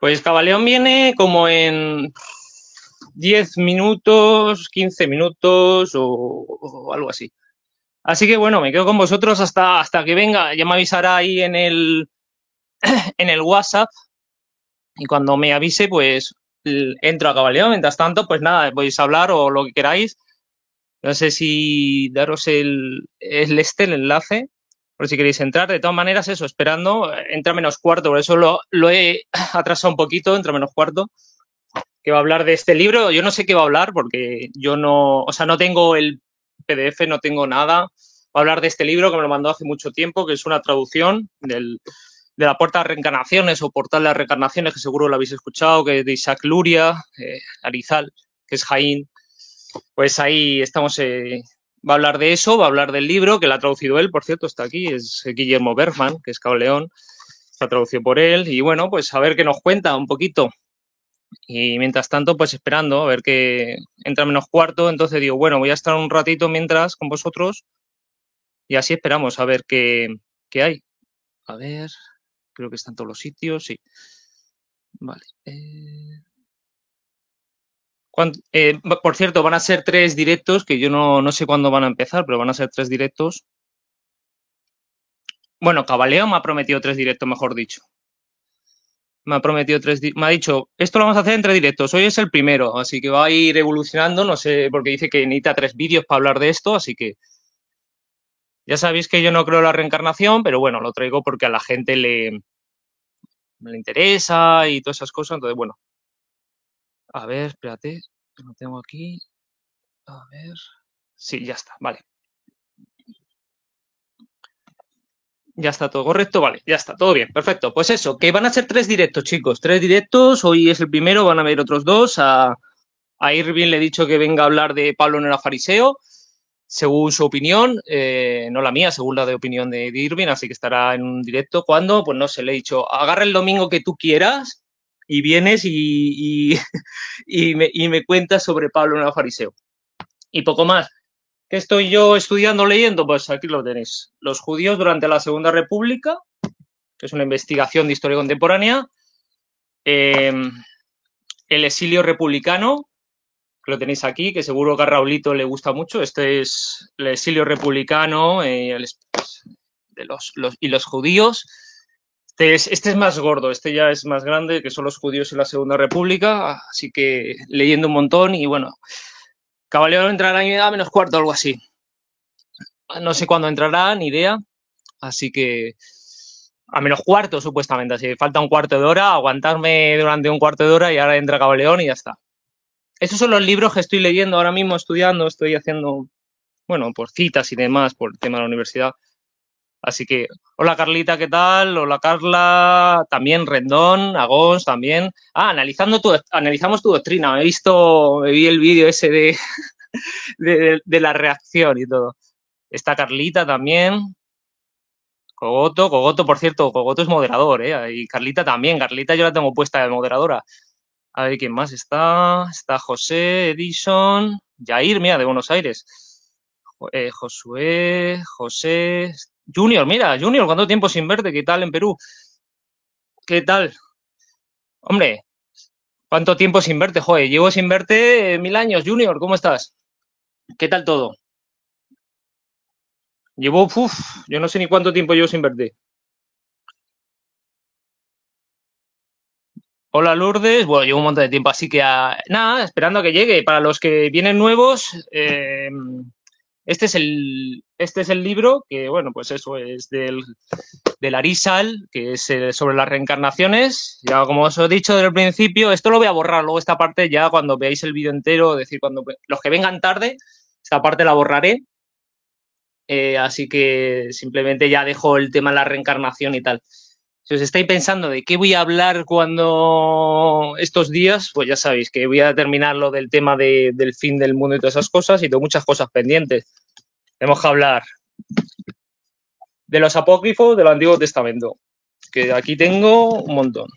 Pues Cabaleón viene como en 10 minutos, 15 minutos o, algo así. Así que bueno, me quedo con vosotros hasta, hasta que venga. Ya me avisará ahí en el, en el WhatsApp. Y cuando me avise, pues entro a Cabaleón. Mientras tanto, pues nada, podéis hablar o lo que queráis. No sé si daros el, el este, el enlace, por si queréis entrar. De todas maneras, eso, esperando, eh, entra menos cuarto, por eso lo, he atrasado un poquito, entra menos cuarto, que va a hablar de este libro. Yo no sé qué va a hablar porque yo no, o sea, no tengo el PDF, no tengo nada. Va a hablar de este libro que me lo mandó hace mucho tiempo, que es una traducción de la Puerta de Reencarnaciones o Portal de las Reencarnaciones, que seguro lo habéis escuchado, que es de Isaac Luria, eh, Arizal, que es Jaín. Pues ahí estamos eh, va a hablar de eso, va a hablar del libro que la ha traducido él, por cierto, está aquí, es Guillermo Bergman, que es Cabo León, está traducido por él, y bueno, pues a ver qué nos cuenta un poquito. Y mientras tanto, pues esperando, a ver que entra menos cuarto, entonces digo, bueno, voy a estar un ratito mientras con vosotros, y así esperamos a ver qué, qué hay. A ver, creo que están todos los sitios, sí. Vale. Eh, eh, por cierto, van a ser tres directos, que yo no, sé cuándo van a empezar, pero van a ser tres directos. Bueno, Cabaleo me ha prometido tres directos, mejor dicho. Me ha prometido tres, me ha dicho, esto lo vamos a hacer entre directos, hoy es el primero, así que va a ir evolucionando, no sé, porque dice que necesita tres vídeos para hablar de esto, así que ya sabéis que yo no creo la reencarnación, pero bueno, lo traigo porque a la gente le, le interesa y todas esas cosas, entonces bueno, a ver, espérate, lo tengo aquí. A ver. Sí, ya está, vale. Ya está todo correcto, vale, ya está, todo bien, perfecto. Pues eso, que van a ser tres directos, chicos, tres directos, hoy es el primero, van a haber otros dos. A, a Irving le he dicho que venga a hablar de Pablo en fariseo, según su opinión, eh, no la mía, según la de opinión de, de Irving, así que estará en un directo. ¿Cuándo? Pues no sé, le he dicho, agarra el domingo que tú quieras, y vienes y, me, y, cuentas sobre Pablo Nuevo Fariseo. Y poco más. ¿Qué estoy yo estudiando, leyendo? Pues aquí lo tenéis. Los judíos durante la Segunda República, que es una investigación de historia contemporánea. Em, el exilio republicano, que lo tenéis aquí, que seguro que a Raulito le gusta mucho. Este es el exilio republicano eh, de y los judíos. Este, este es, más gordo, este ya es más grande, que son los judíos en la Segunda República, así que leyendo un montón y bueno, Caballero entrará a menos cuarto, algo así. No sé cuándo entrará, ni idea, así que a menos cuarto supuestamente, así que falta un cuarto de hora, aguantarme durante un cuarto de hora y ahora entra Cabaleón y ya está. Estos son los libros que estoy leyendo ahora mismo, estudiando, estoy haciendo, bueno, por citas y demás, por el tema de la universidad. Así que, hola Carlita, ¿qué tal? Hola Carla, también Rendón, Agons, también. Ah, analizando tu, analizamos tu doctrina. he visto, vi el vídeo ese de, de, la reacción y todo. Está Carlita también. Cogoto, Cogoto, por cierto, Cogoto es moderador, ¿eh? Y Carlita también. Carlita yo la tengo puesta de moderadora. A ver quién más está. Está José, Edison, Jair, mira, de Buenos Aires. Eh, Josué, José, Junior, mira, Junior, ¿cuánto tiempo sin verte? ¿Qué tal en Perú? ¿Qué tal? Hombre, ¿cuánto tiempo sin verte? Joder, llevo sin verte eh, mil años. Junior, ¿cómo estás? ¿Qué tal todo? Llevo, uff, yo no sé ni cuánto tiempo llevo sin verte. Hola Lourdes, bueno, llevo un montón de tiempo, así que ah, nada, esperando a que llegue. Para los que vienen nuevos, eh, este es el este es el libro que, bueno, pues eso es del, del Arisal, que es eh, sobre las reencarnaciones. Ya como os he dicho desde el principio, esto lo voy a borrar luego esta parte ya cuando veáis el vídeo entero, es decir, cuando los que vengan tarde, esta parte la borraré. Eh, así que simplemente ya dejo el tema de la reencarnación y tal. Si os estáis pensando de qué voy a hablar cuando estos días, pues ya sabéis que voy a terminar lo del tema del fin del mundo y todas esas cosas y tengo muchas cosas pendientes. Tenemos que hablar de los apócrifos del Antiguo Testamento, que aquí tengo un montón.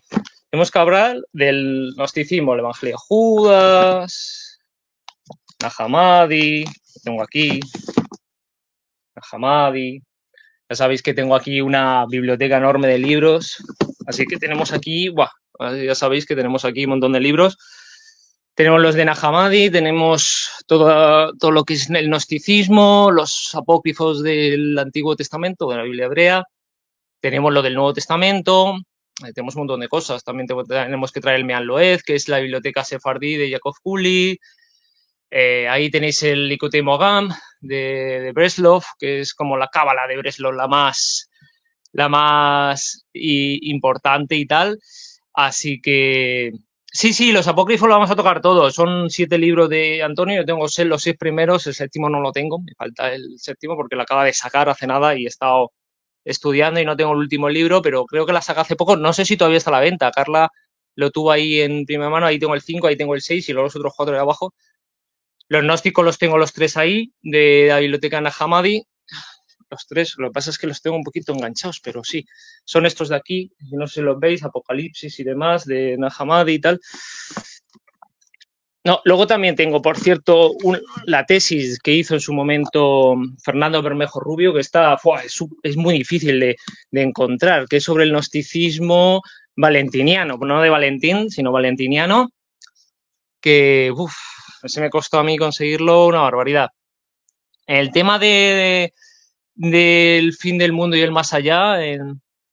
Tenemos que hablar del gnosticismo, el Evangelio de Judas, Nahamadi, tengo aquí, Nahamadi. Ya sabéis que tengo aquí una biblioteca enorme de libros, así que tenemos aquí, ya sabéis que tenemos aquí un montón de libros tenemos los de Nahamadi, tenemos todo, todo lo que es el gnosticismo, los apócrifos del Antiguo Testamento, de la Biblia hebrea, tenemos lo del Nuevo Testamento, eh, tenemos un montón de cosas. También tenemos que traer el Meal Loed, que es la biblioteca sefardí de Jacob Kuli. Eh, ahí tenéis el Likutei Mogam de, Breslov, que es como la cábala de Breslov, la más, la más importante y tal. Así que, Sí, sí, los apócrifos los vamos a tocar todos. Son siete libros de Antonio. Yo tengo los seis primeros, el séptimo no lo tengo. Me falta el séptimo porque lo acaba de sacar hace nada y he estado estudiando y no tengo el último libro, pero creo que la saca hace poco. No sé si todavía está a la venta. Carla lo tuvo ahí en primera mano. Ahí tengo el cinco, ahí tengo el seis y luego los otros cuatro de abajo. Los gnósticos los tengo los tres ahí, de la biblioteca Hamadi los tres, lo que pasa es que los tengo un poquito enganchados, pero sí, son estos de aquí, no sé si los veis, Apocalipsis y demás, de Nahamadi y tal. No, luego también tengo, por cierto, la tesis que hizo en su momento Fernando Bermejo Rubio, que está, Es, muy difícil de, encontrar, que es sobre el gnosticismo valentiniano, no de Valentín, sino valentiniano, que se me costó a mí conseguirlo una barbaridad. El tema de del fin del mundo y el más allá,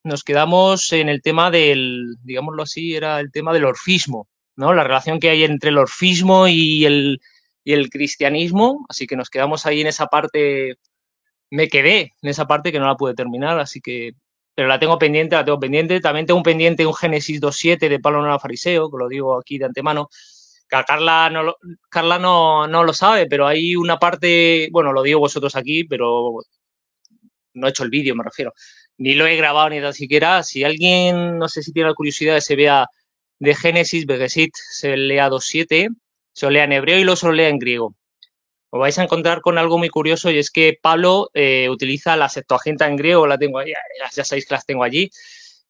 nos quedamos en el tema del, digámoslo así, era el tema del orfismo, ¿no? La relación que hay entre el orfismo y el, y el cristianismo, así que nos quedamos ahí en esa parte, me quedé en esa parte que no la pude terminar, así que, pero la tengo pendiente, la tengo pendiente, también tengo pendiente un Génesis 2.7 de Pablo Nora Fariseo, que lo digo aquí de antemano, que Carla, no, Carla no, no lo sabe, pero hay una parte, bueno, lo digo vosotros aquí, pero no he hecho el vídeo, me refiero, ni lo he grabado ni tan siquiera. Si alguien, no sé si tiene la curiosidad de se vea de Génesis, Begesit, se lea 2.7, se lea en hebreo y lo se lea en griego. Os vais a encontrar con algo muy curioso y es que Pablo eh, utiliza la Septuaginta en griego, la tengo ya sabéis que las tengo allí,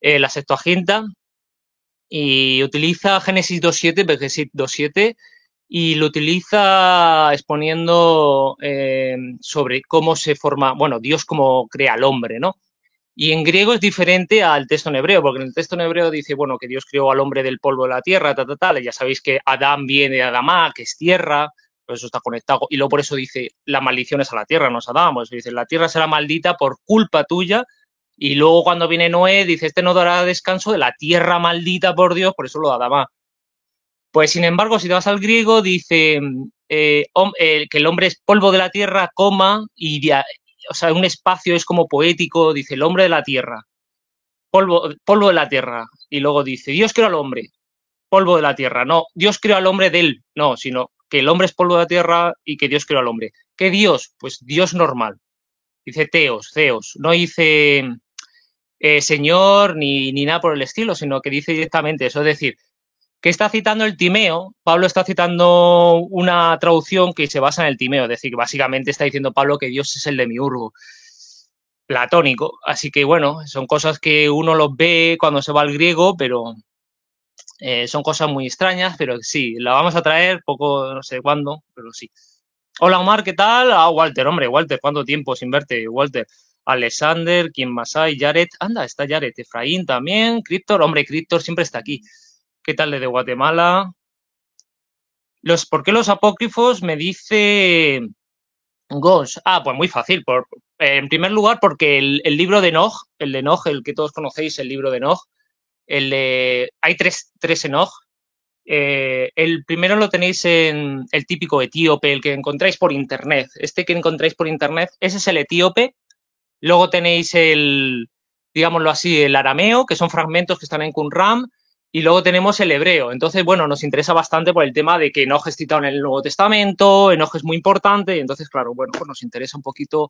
eh, la Septuaginta, y utiliza Génesis 2.7, Begesit 2.7, y lo utiliza exponiendo eh, sobre cómo se forma, bueno, Dios cómo crea al hombre, ¿no? Y en griego es diferente al texto en hebreo, porque en el texto en hebreo dice, bueno, que Dios creó al hombre del polvo de la tierra, tal, tal, tal. Ya sabéis que Adán viene de Adamá, que es tierra, por eso está conectado. Y luego por eso dice, la maldición es a la tierra, no es a Adán. Pues dice, la tierra será maldita por culpa tuya. Y luego cuando viene Noé, dice, este no dará descanso de la tierra maldita por Dios, por eso lo da Adamá. Pues sin embargo, si te vas al griego, dice eh, que el hombre es polvo de la tierra, coma, y o sea, un espacio es como poético, dice el hombre de la tierra, polvo, polvo de la tierra, y luego dice, Dios creó al hombre, polvo de la tierra, no, Dios creó al hombre de él, no, sino que el hombre es polvo de la tierra y que Dios creó al hombre. ¿Qué Dios? Pues Dios normal. Dice Teos, Zeus, no dice eh, Señor ni, ni nada por el estilo, sino que dice directamente eso, es decir, que está citando el Timeo. Pablo está citando una traducción que se basa en el Timeo, es decir, básicamente está diciendo Pablo que Dios es el demiurgo platónico. Así que bueno, son cosas que uno los ve cuando se va al griego, pero eh, son cosas muy extrañas, pero sí, la vamos a traer poco, no sé cuándo, pero sí. Hola Omar, ¿qué tal? Ah, Walter, hombre, Walter, ¿cuánto tiempo sin verte, Walter? Alexander, ¿quién más hay? Jared, anda, está Jared, Efraín también, Cryptor, hombre, Cryptor siempre está aquí. ¿Qué tal de Guatemala? ¿Por qué los apócrifos me dice Gosh? Ah, pues muy fácil. en primer lugar, porque el, libro de Nog, el de Nog, el que todos conocéis, el libro de Enoch, hay tres, tres eh, el primero lo tenéis en el típico etíope, el que encontráis por internet. Este que encontráis por internet, ese es el etíope. Luego tenéis el, digámoslo así, el arameo, que son fragmentos que están en Qumran. Y luego tenemos el hebreo. Entonces, bueno, nos interesa bastante por el tema de que Enoch es citado en el Nuevo Testamento, Enoch es muy importante, entonces, claro, bueno, pues nos interesa un poquito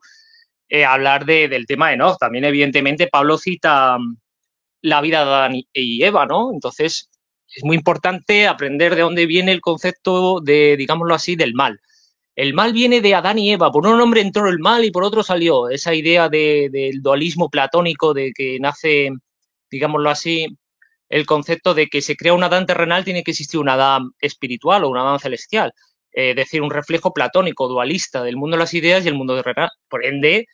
eh, hablar del tema de Enoch. También, evidentemente, Pablo cita mm, la vida de Adán y Eva, ¿no? Entonces, es muy importante aprender de dónde viene el concepto de, digámoslo así, del mal. El mal viene de Adán y Eva. Por un hombre entró el mal y por otro salió. Esa idea del dualismo platónico de que nace, digámoslo así, el concepto de que se crea un Adán terrenal, tiene que existir un Adán espiritual o un Adán celestial, eh, es decir, un reflejo platónico, dualista del mundo de las ideas y el mundo terrenal. Por ende,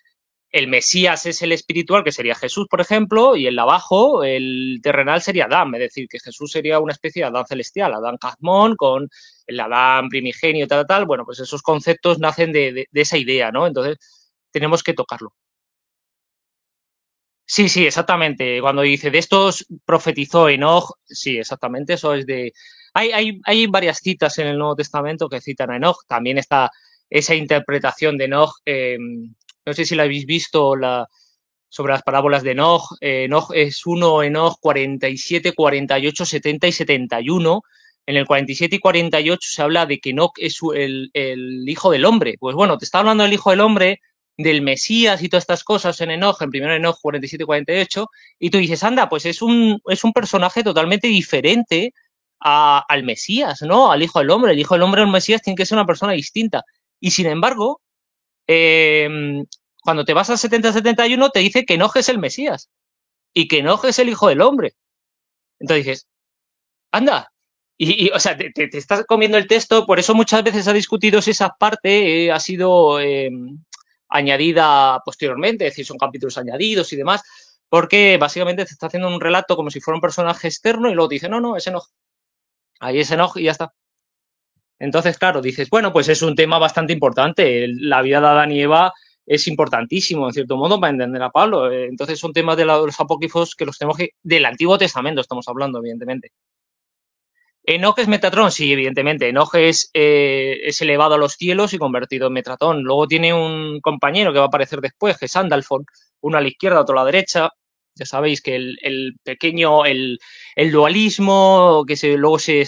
el Mesías es el espiritual, que sería Jesús, por ejemplo, y el abajo, el terrenal, sería Adán, es decir, que Jesús sería una especie de Adán celestial, Adán Cazmón, con el Adán primigenio, tal, tal. Bueno, pues esos conceptos nacen de esa idea, ¿no? Entonces, tenemos que tocarlo. Sí, sí, exactamente. Cuando dice de estos profetizó Enoch, sí, exactamente, eso es de. Hay, hay, hay varias citas en el Nuevo Testamento que citan a Enoch. También está esa interpretación de Enoch. Em, no sé si la habéis visto la, sobre las parábolas de Enoch. Eh, Enoch es uno, Enoch 47, 48, 70 y 71. En el 47 y 48 se habla de que Enoch es el, el hijo del hombre. Pues bueno, te está hablando del hijo del hombre del Mesías y todas estas cosas en Enoch, en primero Enoch 47 y 48, y tú dices, anda, pues es un, es un personaje totalmente diferente al Mesías, ¿no? Al Hijo del Hombre. El Hijo del Hombre al Mesías tiene que ser una persona distinta. Y sin embargo, em, cuando te vas al 70-71 te dice que Enoch es el Mesías y que Enoch es el Hijo del Hombre. Entonces dices, anda, y, o sea, te, estás comiendo el texto, por eso muchas veces ha discutido si esa parte eh, ha sido em, añadida posteriormente, es decir, son capítulos añadidos y demás, porque básicamente se está haciendo un relato como si fuera un personaje externo y luego dice, no, no, es enoj. Ahí es enoj y ya está. Entonces, claro, dices, bueno, pues es un tema bastante importante. La vida de Adán y Eva es importantísimo, en cierto modo, para entender a Pablo. Eh, entonces, son temas de los apócrifos que los tenemos que... Del Antiguo Testamento estamos hablando, evidentemente. Enoch es Metatron, sí, evidentemente. Enoch eh, es, elevado a los cielos y convertido en Metatrón. Luego tiene un compañero que va a aparecer después, que es Andalfon, uno a la izquierda, otro a la derecha. Ya sabéis que el, pequeño, el, dualismo, que se, luego se,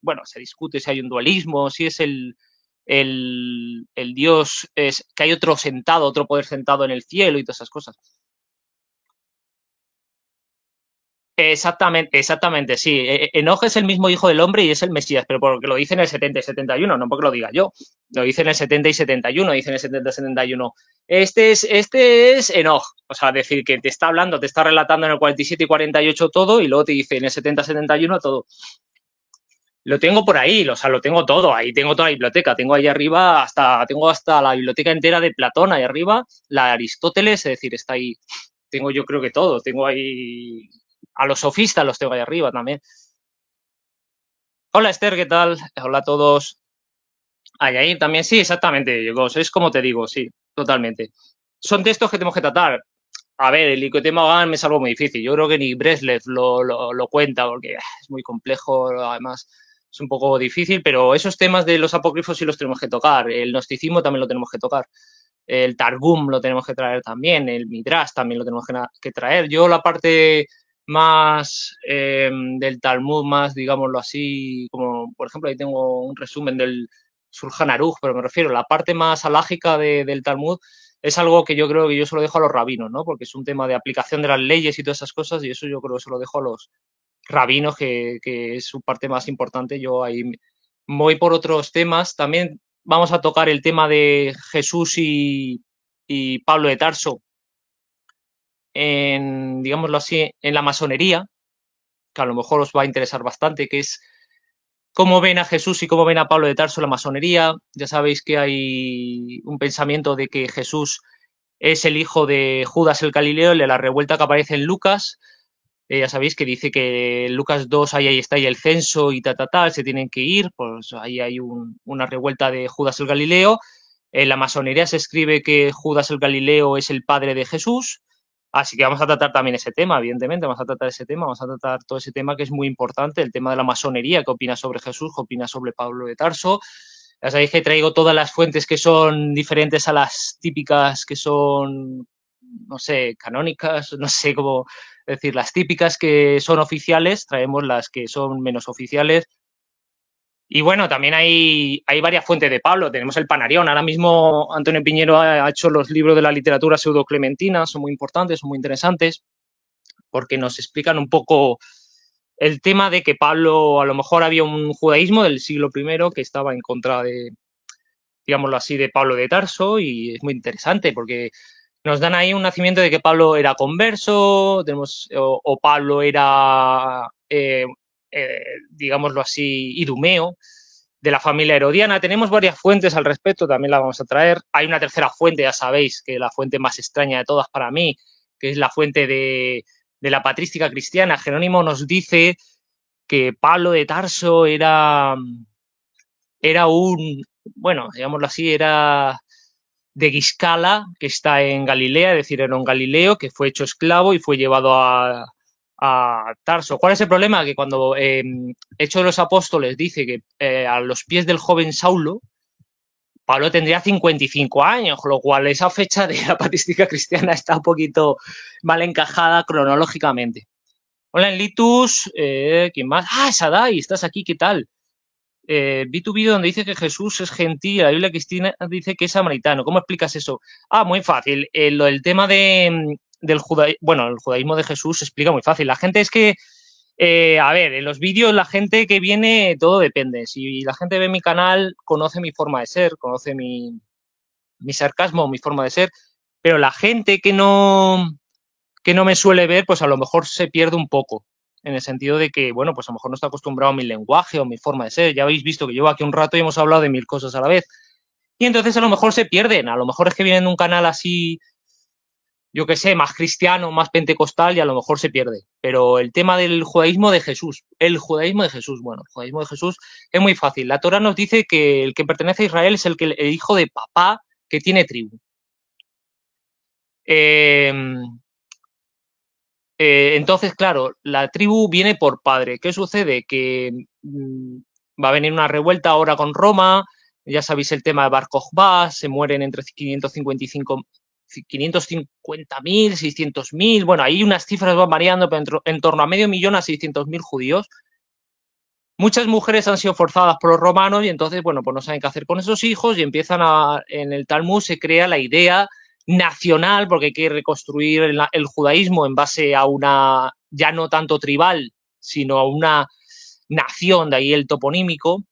bueno, se discute si hay un dualismo, si es el, el, el dios, es, que hay otro sentado, otro poder sentado en el cielo y todas esas cosas. Exactamente, exactamente, sí. E, e, Enoch es el mismo hijo del hombre y es el Mesías, pero porque lo dice en el 70 y 71, no porque lo diga yo. Lo dice en el 70 y 71, dice en el 70 y 71. Este es, este es Enoch. O sea, decir que te está hablando, te está relatando en el 47 y 48 todo y luego te dice en el 70 y 71 todo. Lo tengo por ahí, o sea, lo tengo todo, ahí tengo toda la biblioteca, tengo ahí arriba hasta, tengo hasta la biblioteca entera de Platón ahí arriba, la de Aristóteles, es decir, está ahí, tengo yo creo que todo, tengo ahí a los sofistas los tengo ahí arriba también. Hola Esther, ¿qué tal? Hola a todos. Ahí, ahí también, sí, exactamente, Es como te digo, sí, totalmente. Son textos que tenemos que tratar. A ver, el icotema Hogan es algo muy difícil. Yo creo que ni Breslev lo, lo, lo cuenta porque ah, es muy complejo, además es un poco difícil, pero esos temas de los apócrifos sí los tenemos que tocar. El gnosticismo también lo tenemos que tocar. El Targum lo tenemos que traer también. El Midrash también lo tenemos que traer. Yo la parte más eh, del Talmud, más, digámoslo así, como por ejemplo ahí tengo un resumen del Surjan pero me refiero, la parte más alágica del Talmud es algo que yo creo que yo se lo dejo a los rabinos, ¿no? Porque es un tema de aplicación de las leyes y todas esas cosas y eso yo creo que se lo dejo a los rabinos, que, es su parte más importante. Yo ahí voy por otros temas. También vamos a tocar el tema de Jesús y Pablo de Tarso, en, digámoslo así, en la masonería, que a lo mejor os va a interesar bastante, que es cómo ven a Jesús y cómo ven a Pablo de Tarso la masonería. Ya sabéis que hay un pensamiento de que Jesús es el hijo de Judas el Galileo, de la revuelta que aparece en Lucas. Eh, ya sabéis que dice que Lucas 2, ahí, está y el censo y tal, tal, tal, se tienen que ir, pues ahí hay una revuelta de Judas el Galileo. En la masonería se escribe que Judas el Galileo es el padre de Jesús. Así que vamos a tratar también ese tema, evidentemente, vamos a tratar ese tema, vamos a tratar todo ese tema que es muy importante, el tema de la masonería, qué opina sobre Jesús, qué opina sobre Pablo de Tarso. Ya sabéis que traigo todas las fuentes que son diferentes a las típicas que son, no sé, canónicas, no sé cómo decir, las típicas que son oficiales, traemos las que son menos oficiales y bueno, también hay, hay varias fuentes de Pablo. Tenemos el Panarión. Ahora mismo Antonio Piñero ha hecho los libros de la literatura pseudo-clementina, Son muy importantes, son muy interesantes, porque nos explican un poco el tema de que Pablo, a lo mejor había un judaísmo del siglo I que estaba en contra de, digámoslo así, de Pablo de Tarso. Y es muy interesante porque nos dan ahí un nacimiento de que Pablo era converso, tenemos, o, Pablo era eh, eh, digámoslo así, idumeo, de la familia herodiana. Tenemos varias fuentes al respecto, también la vamos a traer. Hay una tercera fuente, ya sabéis, que es la fuente más extraña de todas para mí, que es la fuente de, de la patrística cristiana. Jerónimo nos dice que Pablo de Tarso era, era un, bueno, digámoslo así, era de Guiscala, que está en Galilea, es decir, era un galileo que fue hecho esclavo y fue llevado a, a Tarso. ¿Cuál es el problema? Que cuando em, Hecho de los Apóstoles dice que eh, a los pies del joven Saulo, Pablo tendría 55 años, lo cual esa fecha de la patística cristiana está un poquito mal encajada cronológicamente. Hola, Enlitus. Eh, ¿Quién más? Ah, Sadai, estás aquí, ¿qué tal? Eh, vi tu vídeo donde dice que Jesús es gentil, la Biblia cristiana dice que es samaritano. ¿Cómo explicas eso? Ah, muy fácil. Eh, el tema de, em, del bueno, el judaísmo de Jesús se explica muy fácil. La gente es que, eh, a ver, en los vídeos la gente que viene, todo depende. Si la gente ve mi canal, conoce mi forma de ser, conoce mi, mi sarcasmo, mi forma de ser, pero la gente que no, que no me suele ver, pues a lo mejor se pierde un poco en el sentido de que, bueno, pues a lo mejor no está acostumbrado a mi lenguaje o mi forma de ser. Ya habéis visto que llevo aquí un rato y hemos hablado de mil cosas a la vez. Y entonces a lo mejor se pierden, a lo mejor es que vienen de un canal así yo qué sé, más cristiano, más pentecostal y a lo mejor se pierde. Pero el tema del judaísmo de Jesús, el judaísmo de Jesús, bueno, el judaísmo de Jesús es muy fácil. La Torah nos dice que el que pertenece a Israel es el, que, el hijo de papá que tiene tribu. Em, eh, entonces, claro, la tribu viene por padre. ¿Qué sucede? Que mm, va a venir una revuelta ahora con Roma. Ya sabéis el tema de Bar se mueren entre 555 550.000, 600.000, bueno, ahí unas cifras van variando, pero en, torno a medio millón a 600.000 judíos. Muchas mujeres han sido forzadas por los romanos y entonces, bueno, pues no saben qué hacer con esos hijos y empiezan a, en el Talmud se crea la idea nacional, porque hay que reconstruir el, el judaísmo en base a una, ya no tanto tribal, sino a una nación, de ahí el toponímico,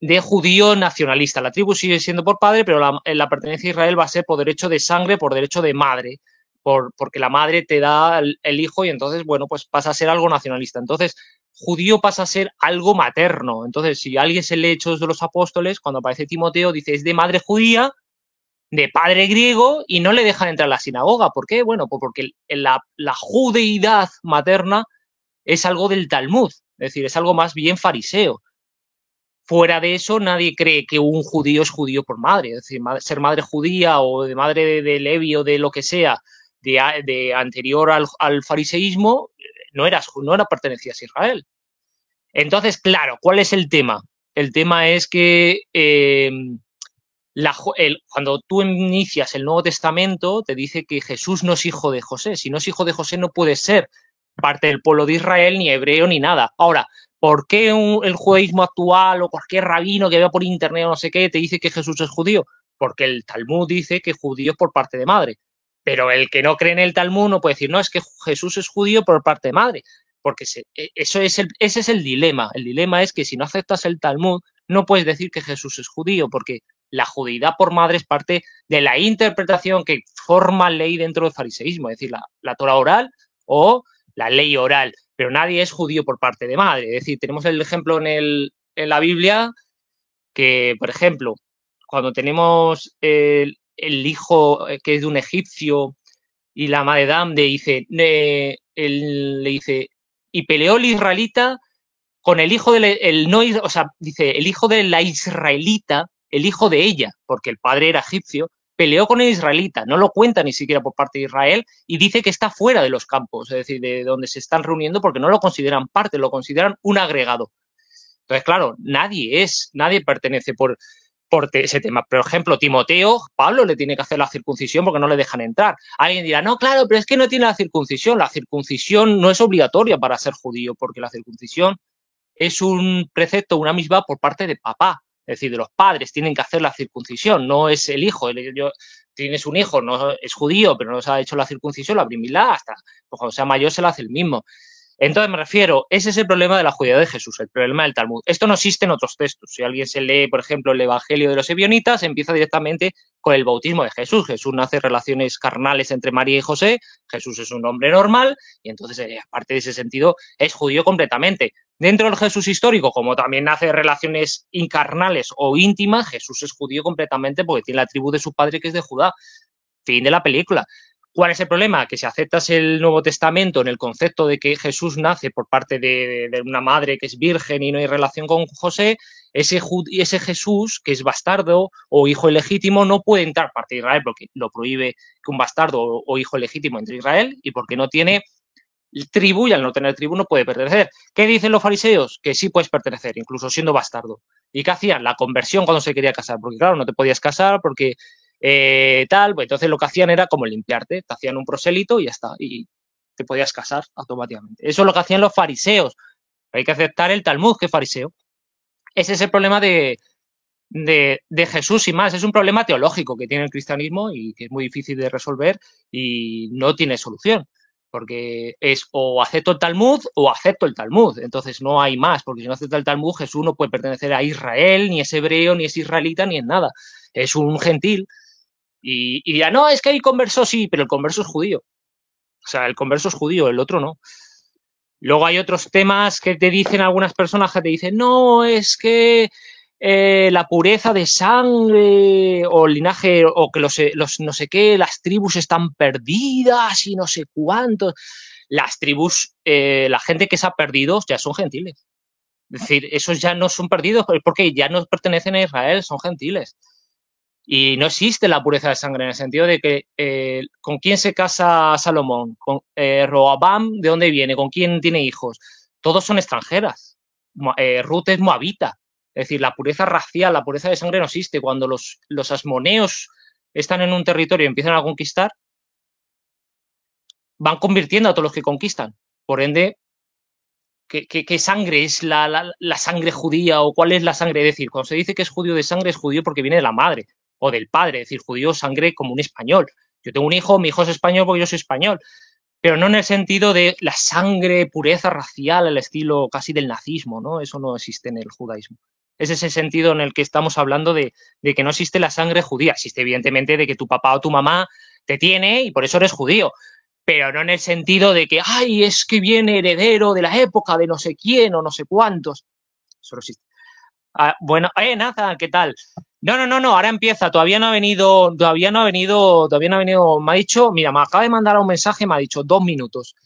de judío nacionalista. La tribu sigue siendo por padre, pero eh, la, pertenencia a Israel va a ser por derecho de sangre, por derecho de madre, por, porque la madre te da el, hijo y entonces, bueno, pues pasa a ser algo nacionalista. Entonces, judío pasa a ser algo materno. Entonces, si alguien se lee Hechos de los Apóstoles, cuando aparece Timoteo, dice, es de madre judía, de padre griego, y no le dejan entrar a la sinagoga. ¿Por qué? Bueno, pues porque la, la judeidad materna es algo del Talmud, es decir, es algo más bien fariseo. Fuera de eso, nadie cree que un judío es judío por madre. Es decir, ser madre judía o de madre de, Levi o de lo que sea, de, anterior al, fariseísmo, no, eh, eras, no era, pertenecías a Israel. Entonces, claro, ¿cuál es el tema? El tema es que em, cuando tú inicias el Nuevo Testamento, te dice que Jesús no es hijo de José. Si no es hijo de José, no puede ser parte del pueblo de Israel, ni hebreo, ni nada. Ahora, ¿Por qué el judaísmo actual o cualquier rabino que vea por internet o no sé qué te dice que Jesús es judío? Porque el Talmud dice que judío es por parte de madre. Pero el que no cree en el Talmud no puede decir, no, es que Jesús es judío por parte de madre. Porque e, eso es ese es el dilema. El dilema es que si no aceptas el Talmud, no puedes decir que Jesús es judío, porque la judeidad por madre es parte de la interpretación que forma ley dentro del fariseísmo, es decir, la, la Torah oral o la ley oral, pero nadie es judío por parte de madre. Es decir, tenemos el ejemplo en, el, en la Biblia que, por ejemplo, cuando tenemos el, hijo eh, que es de un egipcio y la madre de dice, le dice, y peleó el israelita con el hijo del no, o sea, dice, el hijo de la israelita, el hijo de ella, porque el padre era egipcio, peleó con el israelita, no lo cuenta ni siquiera por parte de Israel y dice que está fuera de los campos, es decir, de donde se están reuniendo porque no lo consideran parte, lo consideran un agregado. Entonces, claro, nadie es, nadie pertenece por, por ese tema. Por ejemplo, Timoteo, Pablo le tiene que hacer la circuncisión porque no le dejan entrar. Alguien dirá, no, claro, pero es que no tiene la circuncisión. La circuncisión no es obligatoria para ser judío, porque la circuncisión es un precepto, una misma por parte de papá. Es decir, los padres tienen que hacer la circuncisión, no es el hijo. tienes un hijo, no es judío, pero no se ha hecho la circuncisión, la primilá, hasta pues cuando sea mayor se la hace el mismo. Entonces me refiero, ese es el problema de la judía de Jesús, el problema del Talmud. Esto no existe en otros textos. Si alguien se lee, por ejemplo, el Evangelio de los Ebionitas, empieza directamente con el bautismo de Jesús. Jesús nace relaciones carnales entre María y José, Jesús es un hombre normal, y entonces, eh, aparte de ese sentido, es judío completamente. Dentro del Jesús histórico, como también nace de relaciones incarnales o íntimas, Jesús es judío completamente porque tiene la tribu de su padre que es de Judá. Fin de la película. ¿Cuál es el problema? Que si aceptas el Nuevo Testamento en el concepto de que Jesús nace por parte de, una madre que es virgen y no hay relación con José, ese, ese Jesús, que es bastardo o hijo ilegítimo, no puede entrar parte de Israel porque lo prohíbe que un bastardo o, o hijo ilegítimo entre Israel y porque no tiene tribu y al no tener tribu no puede pertenecer. ¿Qué dicen los fariseos? Que sí puedes pertenecer, incluso siendo bastardo. ¿Y qué hacían? La conversión cuando se quería casar, porque claro, no te podías casar porque eh, tal, pues entonces lo que hacían era como limpiarte, te hacían un prosélito y ya está, y te podías casar automáticamente. Eso es lo que hacían los fariseos. Hay que aceptar el Talmud, que es fariseo. Ese es el problema de, de, de, Jesús y más. Es un problema teológico que tiene el cristianismo y que es muy difícil de resolver y no tiene solución porque es o acepto el Talmud o acepto el Talmud. Entonces no hay más, porque si no acepta el Talmud, Jesús no puede pertenecer a Israel, ni es hebreo, ni es israelita, ni es nada. Es un gentil. Y, y ya no, es que hay converso sí, pero el converso es judío. O sea, el converso es judío, el otro no. Luego hay otros temas que te dicen algunas personas que te dicen, no, es que eh, la pureza de sangre o linaje o que los, los, no sé qué, las tribus están perdidas y no sé cuánto. Las tribus, eh, la gente que se ha perdido ya son gentiles. Es decir, esos ya no son perdidos porque ya no pertenecen a Israel, son gentiles. Y no existe la pureza de sangre en el sentido de que eh, con quién se casa Salomón, con Roabam, de dónde viene, con quién tiene hijos. Todos son extranjeras. Ruth es moabita es decir, la pureza racial, la pureza de sangre no existe. Cuando los, los asmoneos están en un territorio y empiezan a conquistar, van convirtiendo a todos los que conquistan. Por ende, ¿qué, sangre es la, sangre judía o cuál es la sangre? Es decir, cuando se dice que es judío de sangre, es judío porque viene de la madre o del padre. Es decir, judío sangre como un español. Yo tengo un hijo, mi hijo es español porque yo soy español. Pero no en el sentido de la sangre, pureza racial, el estilo casi del nazismo, ¿no? Eso no existe en el judaísmo es ese sentido en el que estamos hablando de, que no existe la sangre judía. Existe evidentemente de que tu papá o tu mamá te tiene y por eso eres judío pero no en el sentido de que, ay, es que viene heredero de la época de no sé quién o no sé cuántos. Eso no existe. Ah, bueno, eh, Naza, ¿qué tal? No, no, no, no, ahora empieza, todavía no ha venido, todavía no ha venido, todavía no ha venido, me ha dicho, mira, me acaba de mandar un mensaje, me ha dicho, dos minutos.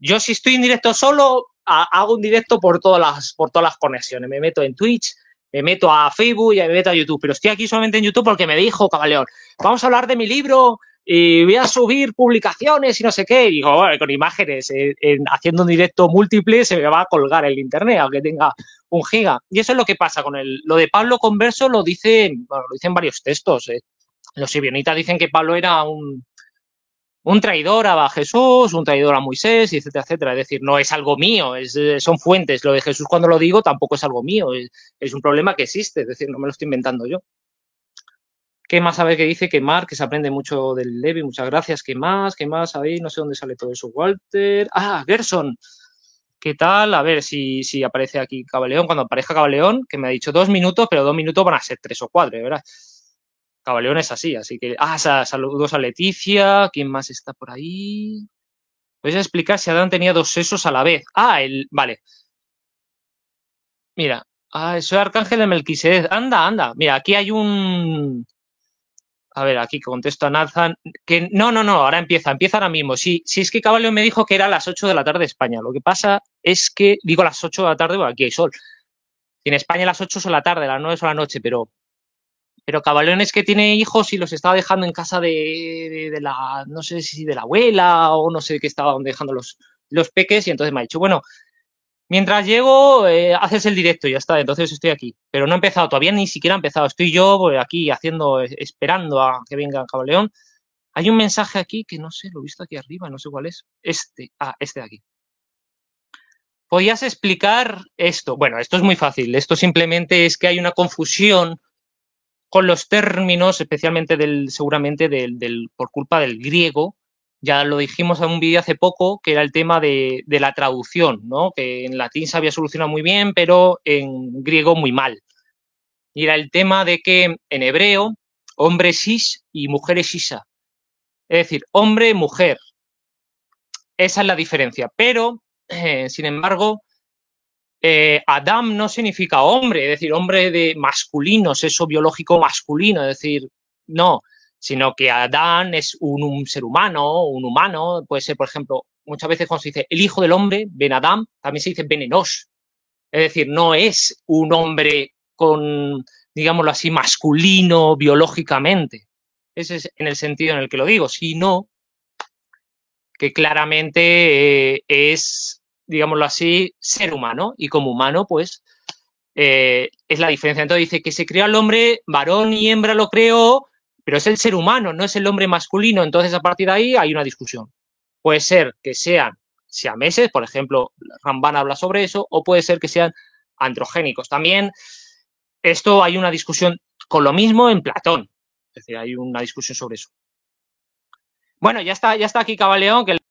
Yo si estoy en directo solo, hago un directo por todas las, por todas las conexiones, me meto en Twitch, me meto a Facebook y me meto a YouTube, pero estoy aquí solamente en YouTube porque me dijo Cabaleón, vamos a hablar de mi libro y voy a subir publicaciones y no sé qué. Y con imágenes, eh, haciendo un directo múltiple se me va a colgar el internet, aunque tenga un giga. Y eso es lo que pasa con el, lo de Pablo Converso, lo dicen, bueno, lo dicen varios textos. Eh. Los sibionitas dicen que Pablo era un, un traidor a Jesús, un traidor a Moisés, etcétera, etcétera. Es decir, no es algo mío, es, son fuentes. Lo de Jesús cuando lo digo tampoco es algo mío, es, un problema que existe, es decir, no me lo estoy inventando yo. ¿Qué más sabe que dice? Que Mar, que se aprende mucho del Levi, muchas gracias. ¿Qué más? ¿Qué más? Ahí no sé dónde sale todo eso. Walter. Ah, Gerson. ¿Qué tal? A ver si, si aparece aquí Cabaleón. Cuando aparezca Cabaleón, que me ha dicho dos minutos, pero dos minutos van a ser tres o cuatro, ¿verdad? Cabaleón es así, así que. Ah, saludos a Leticia. ¿Quién más está por ahí? ¿Puedes explicar si Adán tenía dos sesos a la vez? Ah, Vale. Mira. Ah, soy Arcángel de Melquisedec. Anda, anda. Mira, aquí hay un. A ver, aquí contesto a Nathan. Que no, no, no, ahora empieza, empieza ahora mismo. Sí, sí es que Cabaleón me dijo que era a las 8 de la tarde de España. Lo que pasa es que, digo a las 8 de la tarde, bueno, aquí hay sol. En España las 8 son la tarde, las 9 son la noche, pero pero es que tiene hijos y los estaba dejando en casa de, la, no sé si de la abuela o no sé qué estaban dejando los, los peques. Y entonces me ha dicho, bueno, mientras llego, eh, haces el directo y ya está. Entonces estoy aquí. Pero no he empezado, todavía ni siquiera he empezado. Estoy yo aquí haciendo, esperando a que venga Cabaleón. Hay un mensaje aquí que no sé, lo he visto aquí arriba, no sé cuál es. Este, ah, este de aquí. ¿Podías explicar esto? Bueno, esto es muy fácil. Esto simplemente es que hay una confusión con los términos, especialmente del, seguramente del, por culpa del griego. Ya lo dijimos en un vídeo hace poco, que era el tema de, la traducción, ¿no? que en latín se había solucionado muy bien, pero en griego muy mal. Y era el tema de que en hebreo, hombre sis y mujer es isa. Es decir, hombre, mujer. Esa es la diferencia. Pero, sin embargo, eh, Adam no significa hombre, es decir, hombre de masculino, sexo biológico masculino, es decir, no, sino que Adán es un, ser humano, un humano, puede ser, por ejemplo, muchas veces cuando se dice el hijo del hombre, Ben Adam, también se dice venenos, es decir, no es un hombre con, digámoslo así, masculino biológicamente, ese es en el sentido en el que lo digo, sino que claramente eh, es digámoslo así, ser humano y como humano, pues eh, es la diferencia. Entonces dice que se creó el hombre, varón y hembra lo creó, pero es el ser humano, no es el hombre masculino. Entonces a partir de ahí hay una discusión. Puede ser que sean siameses, por ejemplo, Ramban habla sobre eso, o puede ser que sean androgénicos. También esto hay una discusión con lo mismo en Platón. Es decir, hay una discusión sobre eso. Bueno, ya está, ya está aquí Cabaleón, que